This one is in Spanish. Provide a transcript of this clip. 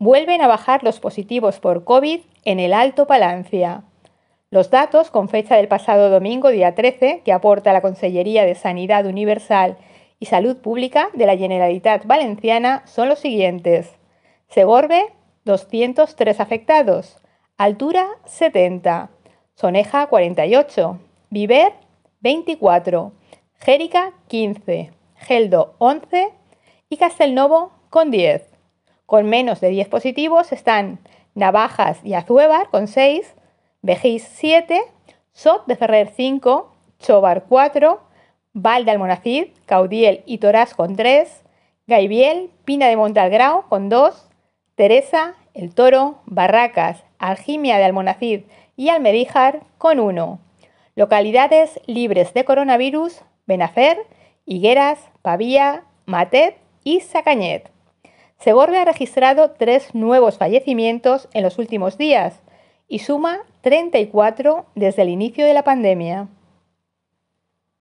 Vuelven a bajar los positivos por COVID en el Alto Palancia. Los datos, con fecha del pasado domingo, día 13, que aporta la Consellería de Sanidad Universal y Salud Pública de la Generalitat Valenciana, son los siguientes. Segorbe, 203 afectados. Altura, 70. Soneja, 48. Viver, 24. Jérica, 15. Geldo, 11. Y Castelnovo, con 10. Con menos de 10 positivos están Navajas y Azuevar con 6, Vejís 7, Sot de Ferrer 5, Chobar 4, Val de Almonacid, Caudiel y Torás con 3, Gaibiel, Pina de Montalgrau con 2, Teresa, El Toro, Barracas, Aljimia de Almonacid y Almedíjar con 1. Localidades libres de coronavirus, Benafer, Higueras, Pavía, Matet y Sacañet. Seborbe ha registrado tres nuevos fallecimientos en los últimos días y suma 34 desde el inicio de la pandemia.